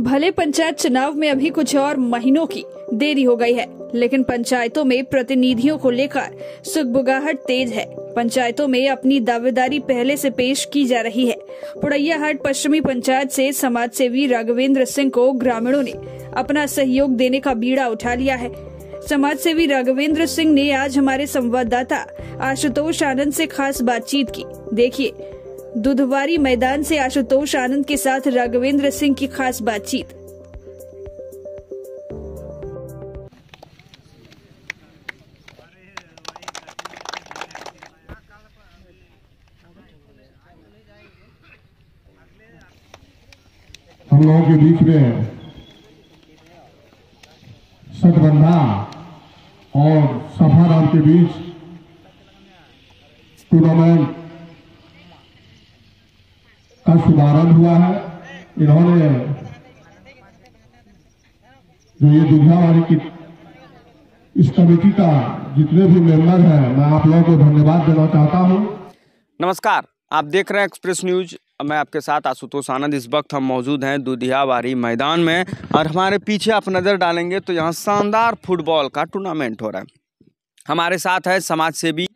भले पंचायत चुनाव में अभी कुछ और महीनों की देरी हो गई है लेकिन पंचायतों में प्रतिनिधियों को लेकर सुखबुगाहट तेज है पंचायतों में अपनी दावेदारी पहले से पेश की जा रही है पुड़ैया हाट पश्चिमी पंचायत से समाज सेवी राघवेंद्र सिंह को ग्रामीणों ने अपना सहयोग देने का बीड़ा उठा लिया है समाज सेवी राघवेंद्र सिंह ने आज हमारे संवाददाता आशुतोष आनंद से खास बातचीत की देखिए दुधवारी मैदान से आशुतोष आनंद के साथ राघवेंद्र सिंह की खास बातचीत हम लोगों के बीच में सतबंधा और सफाराम के बीच टूर्नामेंट का शुभारंभ हुआ है इन्होंने जो ये दुर्गा वाली की इस कमेटी का जितने भी मेंबर हैं मैं आप लोगों को धन्यवाद देना चाहता हूँ नमस्कार आप देख रहे हैं एक्सप्रेस न्यूज मैं आपके साथ आशुतोष आनंद इस वक्त हम मौजूद हैं दुधियावारी मैदान में और हमारे पीछे आप नज़र डालेंगे तो यहाँ शानदार फुटबॉल का टूर्नामेंट हो रहा है हमारे साथ है समाज सेवी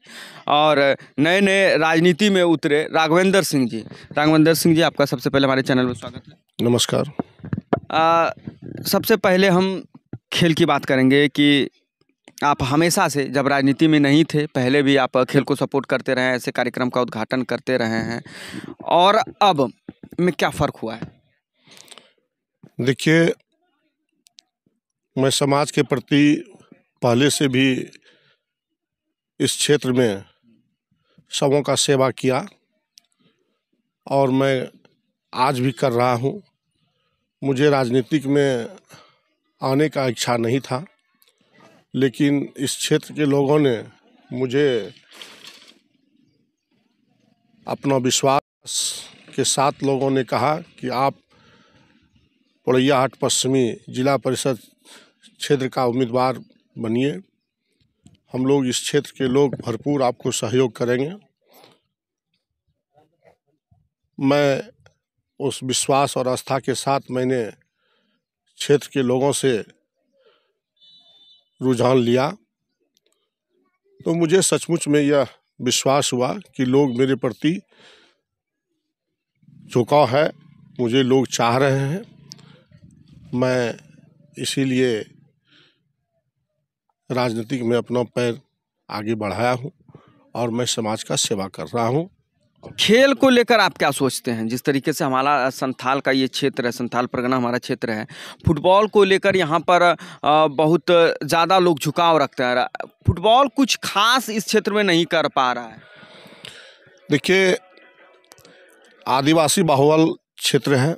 और नए नए राजनीति में उतरे राघवेंद्र सिंह जी राघवेंद्र सिंह जी आपका सबसे पहले हमारे चैनल में स्वागत है नमस्कार आ, सबसे पहले हम खेल की बात करेंगे कि आप हमेशा से जब राजनीति में नहीं थे पहले भी आप खेल को सपोर्ट करते रहे ऐसे कार्यक्रम का उद्घाटन करते रहे हैं और अब में क्या फ़र्क हुआ है देखिए मैं समाज के प्रति पहले से भी इस क्षेत्र में सबों का सेवा किया और मैं आज भी कर रहा हूँ मुझे राजनीतिक में आने का इच्छा नहीं था लेकिन इस क्षेत्र के लोगों ने मुझे अपना विश्वास के साथ लोगों ने कहा कि आप हाट पश्चिमी जिला परिषद क्षेत्र का उम्मीदवार बनिए हम लोग इस क्षेत्र के लोग भरपूर आपको सहयोग करेंगे मैं उस विश्वास और आस्था के साथ मैंने क्षेत्र के लोगों से रुझान लिया तो मुझे सचमुच में यह विश्वास हुआ कि लोग मेरे प्रति झुकाव है मुझे लोग चाह रहे हैं मैं इसीलिए राजनीतिक में अपना पैर आगे बढ़ाया हूँ और मैं समाज का सेवा कर रहा हूँ खेल को लेकर आप क्या सोचते हैं जिस तरीके से हमारा संथाल का ये क्षेत्र है संथाल परगना हमारा क्षेत्र है फुटबॉल को लेकर यहाँ पर बहुत ज़्यादा लोग झुकाव रखते हैं फुटबॉल कुछ खास इस क्षेत्र में नहीं कर पा रहा है देखिए आदिवासी बाहुबल क्षेत्र है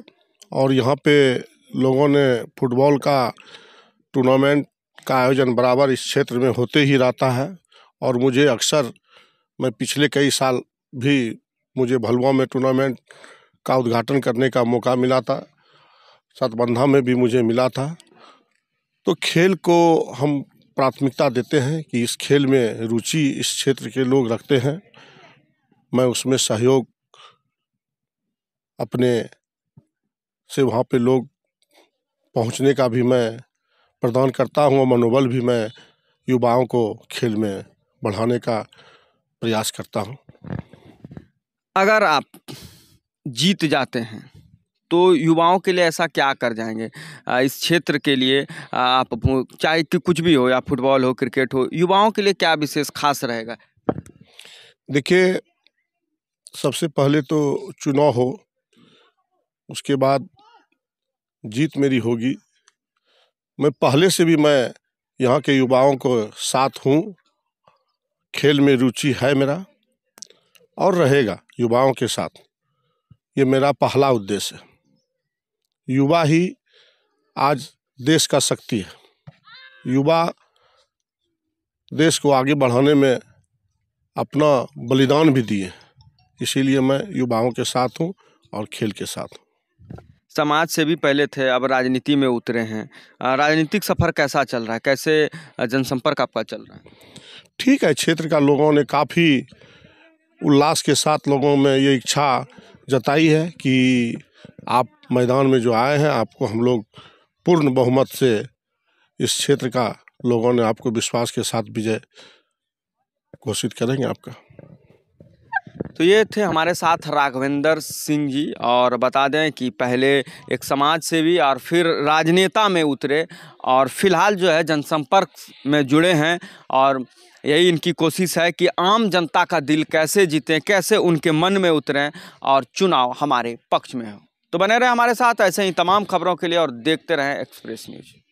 और यहाँ पे लोगों ने फुटबॉल का टूर्नामेंट का आयोजन बराबर इस क्षेत्र में होते ही रहता है और मुझे अक्सर मैं पिछले कई साल भी मुझे भलुआ में टूर्नामेंट का उद्घाटन करने का मौका मिला था सतबंधा में भी मुझे मिला था तो खेल को हम प्राथमिकता देते हैं कि इस खेल में रुचि इस क्षेत्र के लोग रखते हैं मैं उसमें सहयोग अपने से वहाँ पे लोग पहुँचने का भी मैं प्रदान करता हूँ और मनोबल भी मैं युवाओं को खेल में बढ़ाने का प्रयास करता हूँ अगर आप जीत जाते हैं तो युवाओं के लिए ऐसा क्या कर जाएंगे इस क्षेत्र के लिए आप चाहे कि कुछ भी हो या फुटबॉल हो क्रिकेट हो युवाओं के लिए क्या विशेष खास रहेगा देखिए सबसे पहले तो चुनाव हो उसके बाद जीत मेरी होगी मैं पहले से भी मैं यहाँ के युवाओं को साथ हूँ खेल में रुचि है मेरा और रहेगा युवाओं के साथ ये मेरा पहला उद्देश्य है युवा ही आज देश का शक्ति है युवा देश को आगे बढ़ाने में अपना बलिदान भी दिए इसीलिए मैं युवाओं के साथ हूँ और खेल के साथ हूँ समाज से भी पहले थे अब राजनीति में उतरे हैं राजनीतिक सफ़र कैसा चल रहा है कैसे जनसंपर्क आपका चल रहा है ठीक है क्षेत्र का लोगों ने काफ़ी उल्लास के साथ लोगों में ये इच्छा जताई है कि आप मैदान में जो आए हैं आपको हम लोग पूर्ण बहुमत से इस क्षेत्र का लोगों ने आपको विश्वास के साथ विजय घोषित करेंगे आपका तो ये थे हमारे साथ राघवेंद्र सिंह जी और बता दें कि पहले एक समाज सेवी और फिर राजनेता में उतरे और फिलहाल जो है जनसंपर्क में जुड़े हैं और यही इनकी कोशिश है कि आम जनता का दिल कैसे जीतें कैसे उनके मन में उतरें और चुनाव हमारे पक्ष में हो तो बने रहें हमारे साथ ऐसे ही तमाम खबरों के लिए और देखते रहें एक्सप्रेस न्यूज़